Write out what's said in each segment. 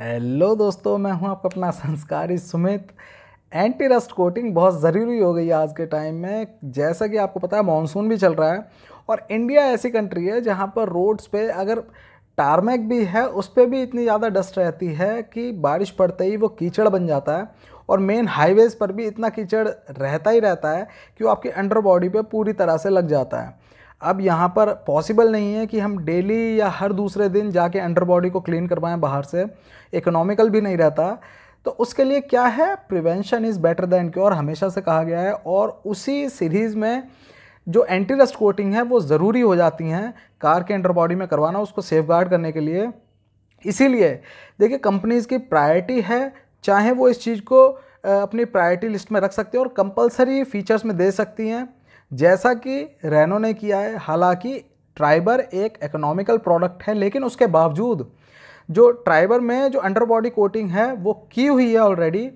hello दोस्तों मैं हूं आपका अपना संस्कारी सुमित एंटी रस्ट कोटिंग बहुत ज़रूरी हो गई है आज के टाइम में जैसा कि आपको पता है मानसून भी चल रहा है और इंडिया ऐसी कंट्री है जहां पर रोड्स पे अगर टारमैक भी है उस पर भी इतनी ज़्यादा डस्ट रहती है कि बारिश पड़ते ही वो कीचड़ बन जाता है और मेन हाईवेज़ पर भी इतना कीचड़ रहता ही रहता है कि वो आपकी अंडर बॉडी पर पूरी तरह से लग जाता है अब यहाँ पर पॉसिबल नहीं है कि हम डेली या हर दूसरे दिन जाके अंडर बॉडी को क्लीन करवाएं बाहर से इकोनॉमिकल भी नहीं रहता तो उसके लिए क्या है prevention is better than cure हमेशा से कहा गया है और उसी सीरीज़ में जो एंटी रस्ट कोटिंग है वो ज़रूरी हो जाती हैं कार के अंडर बॉडी में करवाना उसको सेफ गार्ड करने के लिए इसीलिए देखिए कंपनीज़ की प्रायोरिटी है चाहे वो इस चीज़ को अपनी प्रायोरिटी लिस्ट में रख सकती हैं और कंपलसरी फीचर्स में दे सकती हैं जैसा कि रैनो ने किया है हालांकि ट्राइबर एक इकोनॉमिकल प्रोडक्ट है लेकिन उसके बावजूद जो ट्राइबर में जो अंडर बॉडी कोटिंग है वो की हुई है ऑलरेडी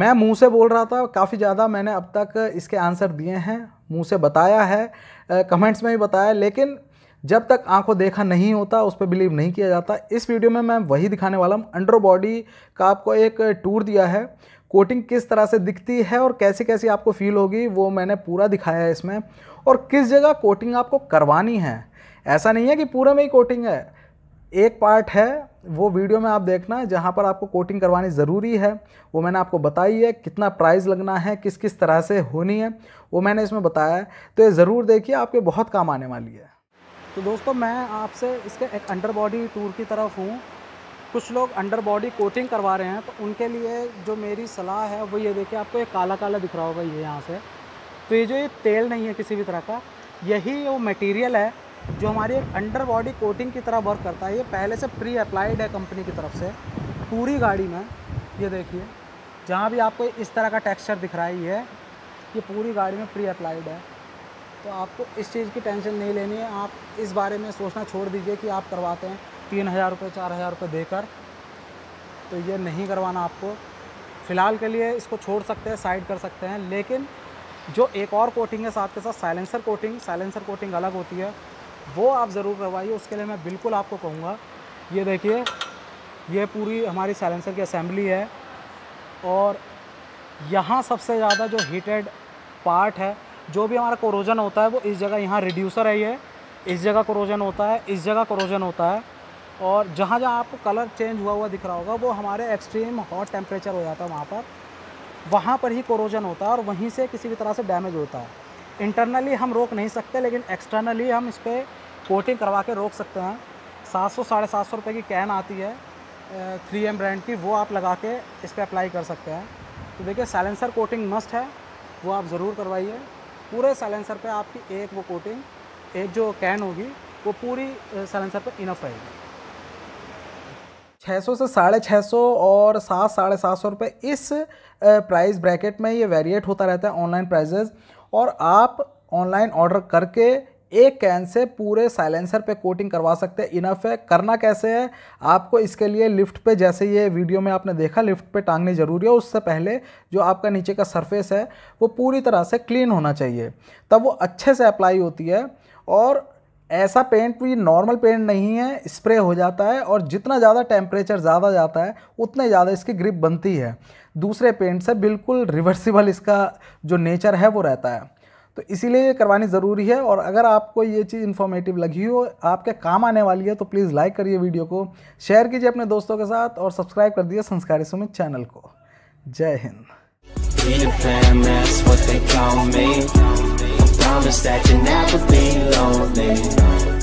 मैं मुंह से बोल रहा था काफ़ी ज़्यादा मैंने अब तक इसके आंसर दिए हैं मुंह से बताया है कमेंट्स में भी बताया लेकिन जब तक आंखों देखा नहीं होता उस पर बिलीव नहीं किया जाता इस वीडियो में मैं वही दिखाने वाला हूँ अंडर बॉडी का आपको एक टूर दिया है कोटिंग किस तरह से दिखती है और कैसी कैसी आपको फील होगी वो मैंने पूरा दिखाया है इसमें और किस जगह कोटिंग आपको करवानी है ऐसा नहीं है कि पूरे में ही कोटिंग है एक पार्ट है वो वीडियो में आप देखना जहाँ पर आपको कोटिंग करवानी ज़रूरी है वो मैंने आपको बताई है कितना प्राइस लगना है किस किस तरह से होनी है वो मैंने इसमें बताया है तो ये ज़रूर देखिए आपके बहुत काम आने वाली है तो दोस्तों मैं आपसे इसके एक अंडर बॉडी टूर की तरफ हूँ कुछ लोग अंडर बॉडी कोटिंग करवा रहे हैं तो उनके लिए जो मेरी सलाह है वो ये देखिए आपको ये काला काला दिख रहा होगा ये यहाँ से तो ये जो ये तेल नहीं है किसी भी तरह का यही वो मटेरियल है जो हमारी एक अंडर बॉडी कोटिंग की तरह वर्क करता है ये पहले से प्री अप्लाइड है कंपनी की तरफ से पूरी गाड़ी में ये देखिए जहाँ भी आपको इस तरह का टेक्स्चर दिख रहा है ये ये पूरी गाड़ी में प्री अप्लाइड है तो आपको इस चीज़ की टेंशन नहीं लेनी है आप इस बारे में सोचना छोड़ दीजिए कि आप करवाते हैं तीन हज़ार रुपये चार हज़ार रुपये देकर तो ये नहीं करवाना आपको फ़िलहाल के लिए इसको छोड़ सकते हैं साइड कर सकते हैं लेकिन जो एक और कोटिंग है साथ के साथ साइलेंसर कोटिंग साइलेंसर कोटिंग अलग होती है वो आप ज़रूर करवाइए उसके लिए मैं बिल्कुल आपको कहूँगा ये देखिए ये पूरी हमारी साइलेंसर की असम्बली है और यहाँ सबसे ज़्यादा जो हीटेड पार्ट है जो भी हमारा कोरोजन होता है वो इस जगह यहाँ रिड्यूसर है ये इस जगह कोरोजन होता है इस जगह कोरोजन होता है और जहाँ जहाँ आपको कलर चेंज हुआ हुआ दिख रहा होगा वो हमारे एक्सट्रीम हॉट टेम्परेचर हो जाता है वहाँ पर वहाँ पर ही कोरोजन होता है और वहीं से किसी भी तरह से डैमेज होता है इंटरनली हम रोक नहीं सकते लेकिन एक्सटर्नली हम इस पर कोटिंग करवा के रोक सकते हैं सात सौ साढ़े सात सौ रुपये की कैन आती है थ्री एम ब्रांड की वो आप लगा के इस पर अप्लाई कर सकते हैं तो देखिए साइलेंसर कोटिंग मस्ट है वो आप ज़रूर करवाइए पूरे साइलेंसर पे आपकी एक वो कोटिंग एक जो कैन होगी वो पूरी साइलेंसर पे इनफ रहेगी 600 से साढ़े छः सौ और सात साढ़े सात सौ रुपये इस प्राइस ब्रैकेट में ये वेरिएट होता रहता है ऑनलाइन प्राइजेज़ और आप ऑनलाइन ऑर्डर करके एक कैन से पूरे साइलेंसर पे कोटिंग करवा सकते हैं इनफ है करना कैसे है आपको इसके लिए लिफ्ट पे जैसे ये वीडियो में आपने देखा लिफ्ट पे टांगनी ज़रूरी है उससे पहले जो आपका नीचे का सरफेस है वो पूरी तरह से क्लीन होना चाहिए तब वो अच्छे से अप्लाई होती है और ऐसा पेंट भी नॉर्मल पेंट नहीं है स्प्रे हो जाता है और जितना ज़्यादा टेम्परेचर ज़्यादा जाता है उतने ज़्यादा इसकी ग्रिप बनती है दूसरे पेंट से बिल्कुल रिवर्सिबल इसका जो नेचर है वो रहता है तो इसीलिए ये करवानी ज़रूरी है और अगर आपको ये चीज़ इन्फॉर्मेटिव लगी हो आपके काम आने वाली है तो प्लीज़ लाइक करिए वीडियो को शेयर कीजिए अपने दोस्तों के साथ और सब्सक्राइब कर दिए संस्कारी सुमित चैनल को जय हिंद